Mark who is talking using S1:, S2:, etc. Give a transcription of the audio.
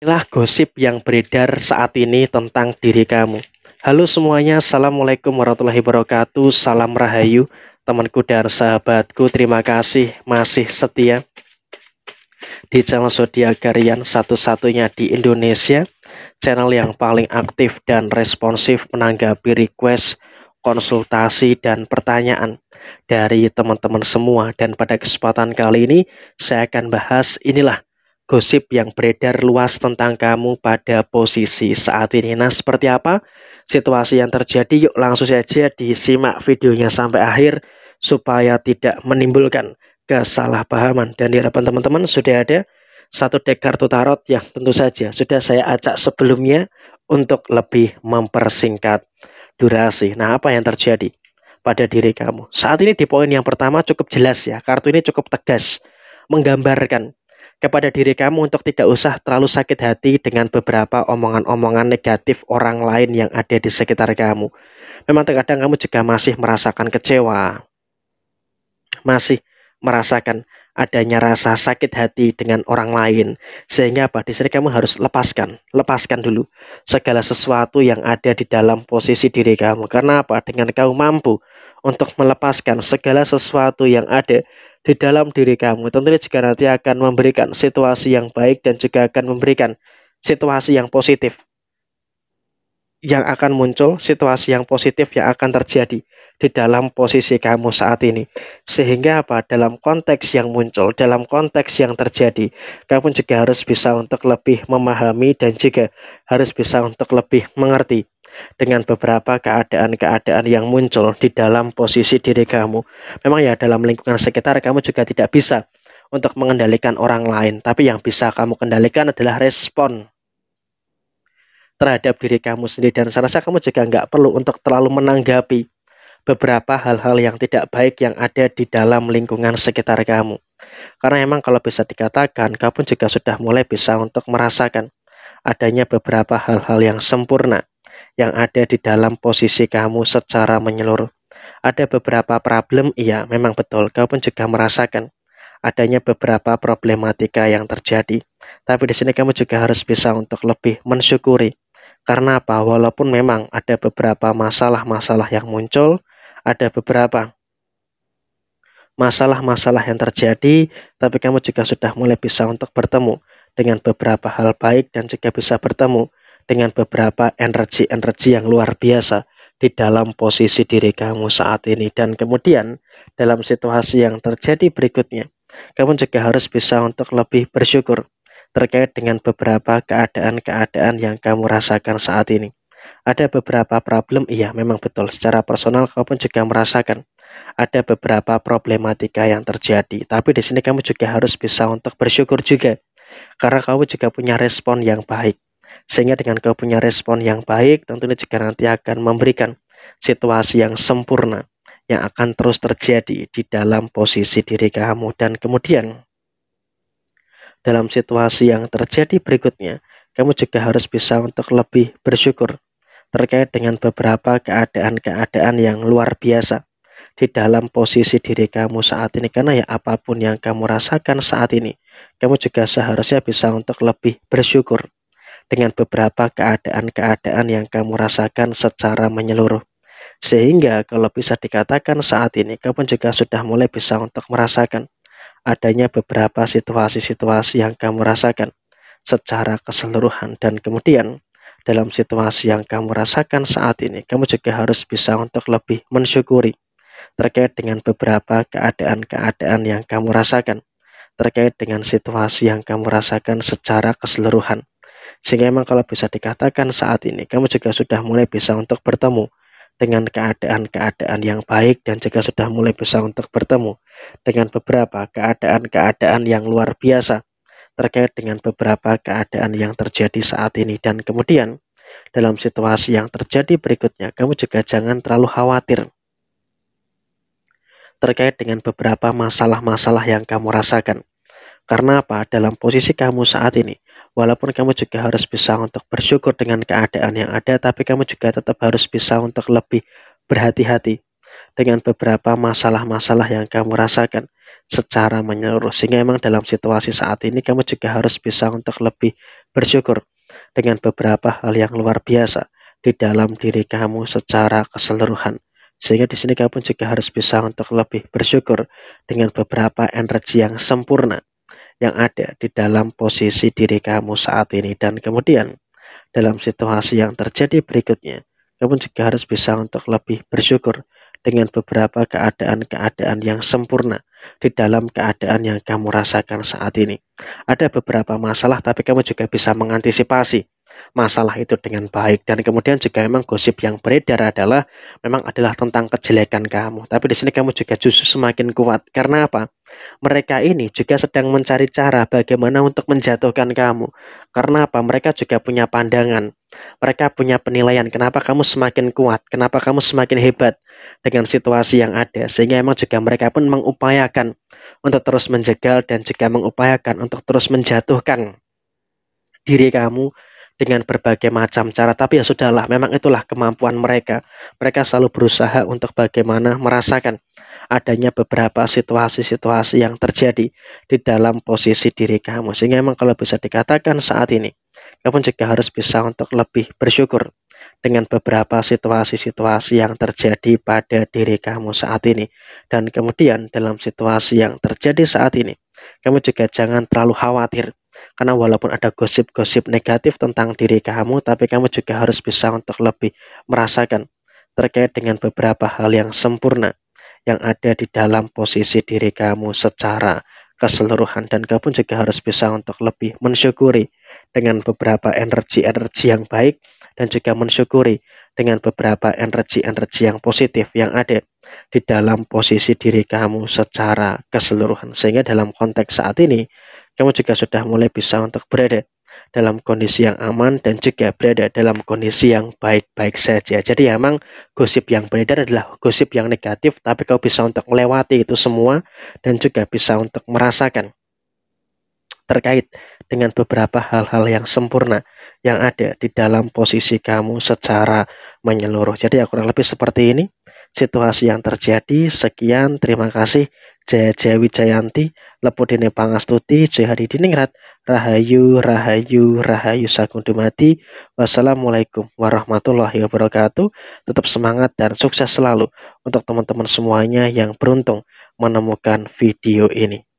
S1: Inilah gosip yang beredar saat ini tentang diri kamu. Halo semuanya, Assalamualaikum warahmatullahi wabarakatuh, salam rahayu, temanku dan sahabatku, terima kasih masih setia di channel Zodiak Garian satu-satunya di Indonesia, channel yang paling aktif dan responsif menanggapi request, konsultasi, dan pertanyaan dari teman-teman semua. Dan pada kesempatan kali ini, saya akan bahas inilah gosip yang beredar luas tentang kamu pada posisi saat ini. Nah, seperti apa situasi yang terjadi? Yuk langsung saja disimak videonya sampai akhir supaya tidak menimbulkan kesalahpahaman. Dan di hadapan teman-teman sudah ada satu dek kartu tarot yang tentu saja sudah saya acak sebelumnya untuk lebih mempersingkat durasi. Nah, apa yang terjadi pada diri kamu? Saat ini di poin yang pertama cukup jelas ya. Kartu ini cukup tegas menggambarkan kepada diri kamu untuk tidak usah terlalu sakit hati dengan beberapa omongan-omongan negatif orang lain yang ada di sekitar kamu. Memang terkadang kamu juga masih merasakan kecewa, masih merasakan adanya rasa sakit hati dengan orang lain. Sehingga apa? Di sini kamu harus lepaskan, lepaskan dulu segala sesuatu yang ada di dalam posisi diri kamu. Karena apa? Dengan kamu mampu untuk melepaskan segala sesuatu yang ada di dalam diri kamu, tentunya juga nanti akan memberikan situasi yang baik dan juga akan memberikan situasi yang positif yang akan muncul, situasi yang positif yang akan terjadi di dalam posisi kamu saat ini. Sehingga apa? Dalam konteks yang muncul, dalam konteks yang terjadi, kamu juga harus bisa untuk lebih memahami dan juga harus bisa untuk lebih mengerti dengan beberapa keadaan-keadaan yang muncul di dalam posisi diri kamu. Memang ya dalam lingkungan sekitar kamu juga tidak bisa untuk mengendalikan orang lain, tapi yang bisa kamu kendalikan adalah respon terhadap diri kamu sendiri dan saya rasa kamu juga nggak perlu untuk terlalu menanggapi beberapa hal-hal yang tidak baik yang ada di dalam lingkungan sekitar kamu. Karena emang kalau bisa dikatakan, kamu juga sudah mulai bisa untuk merasakan adanya beberapa hal-hal yang sempurna yang ada di dalam posisi kamu secara menyeluruh. Ada beberapa problem, iya memang betul, kau pun juga merasakan adanya beberapa problematika yang terjadi. Tapi di sini kamu juga harus bisa untuk lebih mensyukuri karena apa? Walaupun memang ada beberapa masalah-masalah yang muncul, ada beberapa masalah-masalah yang terjadi, tapi kamu juga sudah mulai bisa untuk bertemu dengan beberapa hal baik dan juga bisa bertemu dengan beberapa energi-energi yang luar biasa di dalam posisi diri kamu saat ini. Dan kemudian dalam situasi yang terjadi berikutnya, kamu juga harus bisa untuk lebih bersyukur terkait dengan beberapa keadaan-keadaan yang kamu rasakan saat ini. Ada beberapa problem, iya memang betul, secara personal kau pun juga merasakan ada beberapa problematika yang terjadi. Tapi di sini kamu juga harus bisa untuk bersyukur juga. Karena kamu juga punya respon yang baik. Sehingga dengan kamu punya respon yang baik, tentunya juga nanti akan memberikan situasi yang sempurna yang akan terus terjadi di dalam posisi diri kamu dan kemudian dalam situasi yang terjadi berikutnya, kamu juga harus bisa untuk lebih bersyukur terkait dengan beberapa keadaan-keadaan yang luar biasa di dalam posisi diri kamu saat ini karena ya apapun yang kamu rasakan saat ini kamu juga seharusnya bisa untuk lebih bersyukur dengan beberapa keadaan-keadaan yang kamu rasakan secara menyeluruh sehingga kalau bisa dikatakan saat ini kamu juga sudah mulai bisa untuk merasakan adanya beberapa situasi-situasi yang kamu rasakan secara keseluruhan dan kemudian dalam situasi yang kamu rasakan saat ini kamu juga harus bisa untuk lebih mensyukuri terkait dengan beberapa keadaan-keadaan yang kamu rasakan terkait dengan situasi yang kamu rasakan secara keseluruhan sehingga memang kalau bisa dikatakan saat ini kamu juga sudah mulai bisa untuk bertemu dengan keadaan-keadaan yang baik dan juga sudah mulai bisa untuk bertemu dengan beberapa keadaan-keadaan yang luar biasa terkait dengan beberapa keadaan yang terjadi saat ini dan kemudian dalam situasi yang terjadi berikutnya kamu juga jangan terlalu khawatir terkait dengan beberapa masalah-masalah yang kamu rasakan. Karena apa? Dalam posisi kamu saat ini, Walaupun kamu juga harus bisa untuk bersyukur dengan keadaan yang ada, tapi kamu juga tetap harus bisa untuk lebih berhati-hati dengan beberapa masalah-masalah yang kamu rasakan secara menyeluruh. Sehingga memang dalam situasi saat ini kamu juga harus bisa untuk lebih bersyukur dengan beberapa hal yang luar biasa di dalam diri kamu secara keseluruhan. Sehingga di sini kamu juga harus bisa untuk lebih bersyukur dengan beberapa energi yang sempurna yang ada di dalam posisi diri kamu saat ini dan kemudian dalam situasi yang terjadi berikutnya kamu juga harus bisa untuk lebih bersyukur dengan beberapa keadaan-keadaan yang sempurna di dalam keadaan yang kamu rasakan saat ini. Ada beberapa masalah, tapi kamu juga bisa mengantisipasi masalah itu dengan baik dan kemudian juga memang gosip yang beredar adalah memang adalah tentang kejelekan kamu tapi di sini kamu juga justru semakin kuat karena apa mereka ini juga sedang mencari cara bagaimana untuk menjatuhkan kamu karena apa mereka juga punya pandangan mereka punya penilaian kenapa kamu semakin kuat kenapa kamu semakin hebat dengan situasi yang ada sehingga memang juga mereka pun mengupayakan untuk terus menjegal dan juga mengupayakan untuk terus menjatuhkan diri kamu dengan berbagai macam cara tapi ya sudahlah memang itulah kemampuan mereka mereka selalu berusaha untuk bagaimana merasakan adanya beberapa situasi-situasi yang terjadi di dalam posisi diri kamu sehingga memang kalau bisa dikatakan saat ini kamu juga harus bisa untuk lebih bersyukur dengan beberapa situasi-situasi yang terjadi pada diri kamu saat ini dan kemudian dalam situasi yang terjadi saat ini kamu juga jangan terlalu khawatir karena walaupun ada gosip-gosip negatif tentang diri kamu, tapi kamu juga harus bisa untuk lebih merasakan terkait dengan beberapa hal yang sempurna yang ada di dalam posisi diri kamu secara keseluruhan dan kamu juga harus bisa untuk lebih mensyukuri dengan beberapa energi-energi yang baik dan juga mensyukuri dengan beberapa energi-energi yang positif yang ada di dalam posisi diri kamu secara keseluruhan sehingga dalam konteks saat ini kamu juga sudah mulai bisa untuk berada dalam kondisi yang aman dan juga berada dalam kondisi yang baik-baik saja. Jadi emang gosip yang beredar adalah gosip yang negatif, tapi kau bisa untuk melewati itu semua dan juga bisa untuk merasakan terkait dengan beberapa hal-hal yang sempurna yang ada di dalam posisi kamu secara menyeluruh. Jadi ya kurang lebih seperti ini situasi yang terjadi. Sekian, terima kasih. Jaya Jaya Wijayanti, Lepudene Pangastuti, Jehari Diningrat, Rahayu, Rahayu, Rahayu Mati, Wassalamualaikum warahmatullahi wabarakatuh. Tetap semangat dan sukses selalu untuk teman-teman semuanya yang beruntung menemukan video ini.